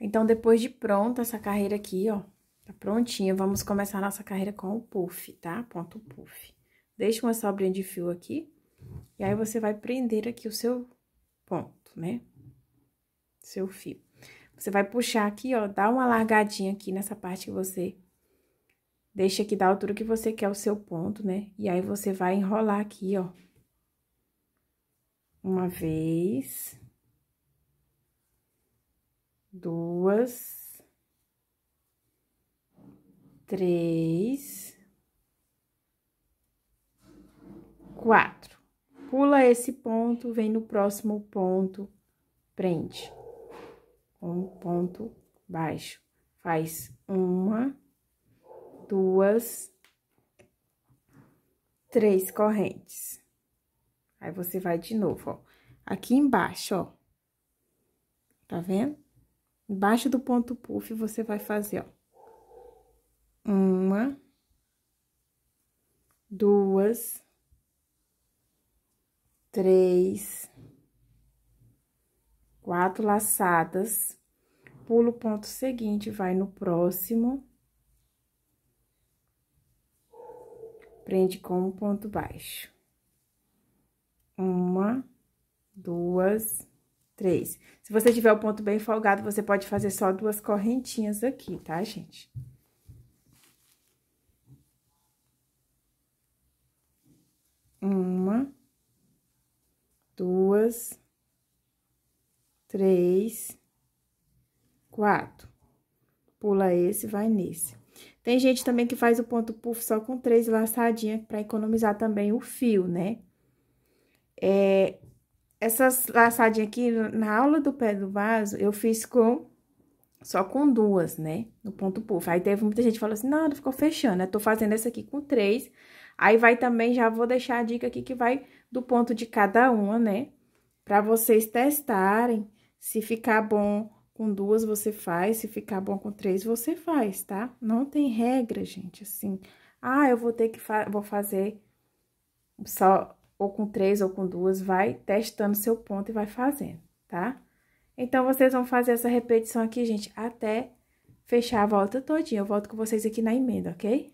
Então, depois de pronta essa carreira aqui, ó, tá prontinha, vamos começar nossa carreira com o puff, tá? Ponto puff. Deixa uma sobrinha de fio aqui, e aí você vai prender aqui o seu ponto, né? Seu fio. Você vai puxar aqui, ó, dá uma largadinha aqui nessa parte que você... Deixa aqui da altura que você quer o seu ponto, né? E aí, você vai enrolar aqui, ó. Uma vez duas, três, quatro. Pula esse ponto, vem no próximo ponto, prende. Um ponto baixo. Faz uma, duas, três correntes. Aí você vai de novo, ó. Aqui embaixo, ó. Tá vendo? Embaixo do ponto puff, você vai fazer, ó. Uma. Duas. Três. Quatro laçadas. Pula o ponto seguinte, vai no próximo. Prende com um ponto baixo. Uma, duas, três. Se você tiver o ponto bem folgado, você pode fazer só duas correntinhas aqui, tá, gente? Uma, duas, três, quatro. Pula esse, vai nesse. Tem gente também que faz o ponto puff só com três laçadinhas para economizar também o fio, né? É, essas laçadinhas aqui, na aula do pé do vaso, eu fiz com só com duas, né? No ponto puff. Aí teve muita gente que falou assim, não, ficou fechando. Eu tô fazendo essa aqui com três. Aí vai também, já vou deixar a dica aqui que vai do ponto de cada uma, né? Pra vocês testarem. Se ficar bom com duas, você faz. Se ficar bom com três, você faz, tá? Não tem regra, gente, assim. Ah, eu vou ter que fa vou fazer só ou com três, ou com duas, vai testando seu ponto e vai fazendo, tá? Então, vocês vão fazer essa repetição aqui, gente, até fechar a volta todinha. Eu volto com vocês aqui na emenda, ok?